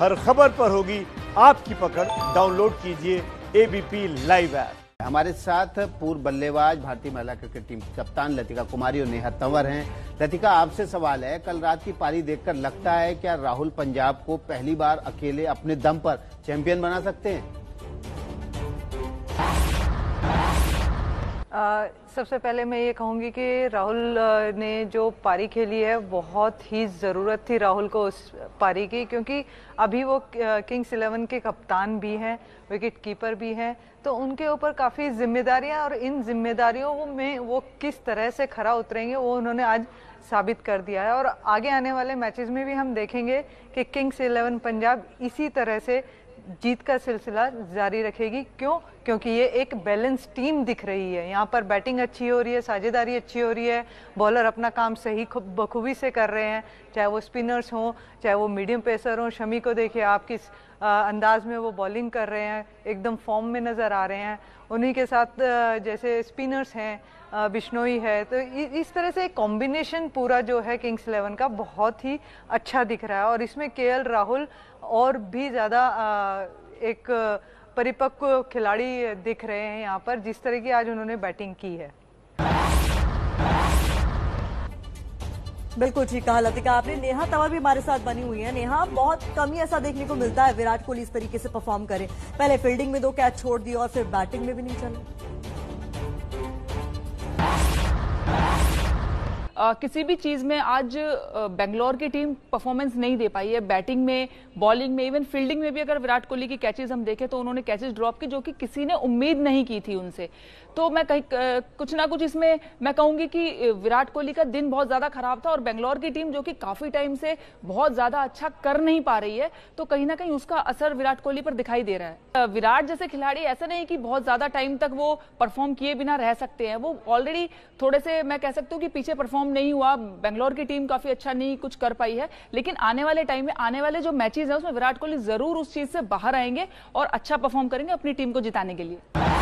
हर खबर पर होगी आपकी पकड़ डाउनलोड कीजिए एबीपी लाइव ऐप हमारे साथ पूर्व बल्लेबाज भारतीय महिला क्रिकेट टीम कप्तान लतिका कुमारी और नेहा तंवर हैं लतिका आपसे सवाल है कल रात की पारी देखकर लगता है क्या राहुल पंजाब को पहली बार अकेले अपने दम पर चैंपियन बना सकते हैं सबसे पहले मैं ये कहूँगी कि राहुल ने जो पारी खेली है बहुत ही ज़रूरत थी राहुल को उस पारी की क्योंकि अभी वो किंग्स इलेवन के कप्तान भी हैं विकेट कीपर भी हैं तो उनके ऊपर काफ़ी जिम्मेदारियाँ और इन जिम्मेदारियों में वो किस तरह से खरा उतरेंगे वो उन्होंने आज साबित कर दिया है और आगे आने वाले मैचेस में भी हम देखेंगे कि किंग्स इलेवन पंजाब इसी तरह से जीत का सिलसिला जारी रखेगी क्यों क्योंकि ये एक बैलेंस टीम दिख रही है यहाँ पर बैटिंग अच्छी हो रही है साझेदारी अच्छी हो रही है बॉलर अपना काम सही बखूबी से कर रहे हैं चाहे वो स्पिनर्स हों चाहे वो मीडियम पेसर हों शमी को देखिए आप किस अंदाज में वो बॉलिंग कर रहे हैं एकदम फॉर्म में नज़र आ रहे हैं उन्हीं के साथ जैसे स्पिनर्स हैं बिश्नोई है तो इस तरह से एक कॉम्बिनेशन पूरा जो है किंग्स इलेवन का बहुत ही अच्छा दिख रहा है और इसमें के राहुल और भी ज़्यादा एक परिपक्व खिलाड़ी दिख रहे हैं यहाँ पर जिस तरह की आज उन्होंने बैटिंग की है बिल्कुल ठीक कहा लतिका आपने नेहा तवा भी हमारे साथ बनी हुई है नेहा बहुत कम ही ऐसा देखने को मिलता है विराट कोहली इस तरीके से परफॉर्म करे पहले फील्डिंग में दो कैच छोड़ दिए और फिर बैटिंग में भी नहीं चले किसी भी चीज़ में आज बेंगलोर की टीम परफॉर्मेंस नहीं दे पाई है बैटिंग में बॉलिंग में इवन फील्डिंग में भी अगर विराट कोहली की कैचेस हम देखें तो उन्होंने कैचेस ड्रॉप की जो कि किसी ने उम्मीद नहीं की थी उनसे तो मैं कहीं कुछ ना कुछ इसमें मैं कहूँगी कि विराट कोहली का दिन बहुत ज़्यादा खराब था और बेंगलोर की टीम जो कि काफ़ी टाइम से बहुत ज़्यादा अच्छा कर नहीं पा रही है तो कहीं ना कहीं उसका असर विराट कोहली पर दिखाई दे रहा है विराट जैसे खिलाड़ी ऐसा नहीं कि बहुत ज़्यादा टाइम तक वो परफॉर्म किए बिना रह सकते हैं वो ऑलरेडी थोड़े से मैं कह सकती हूँ कि पीछे परफॉर्म नहीं हुआ बेंगलोर की टीम काफी अच्छा नहीं कुछ कर पाई है लेकिन आने वाले टाइम में आने वाले जो मैचेस हैं उसमें विराट कोहली जरूर उस चीज से बाहर आएंगे और अच्छा परफॉर्म करेंगे अपनी टीम को जिताने के लिए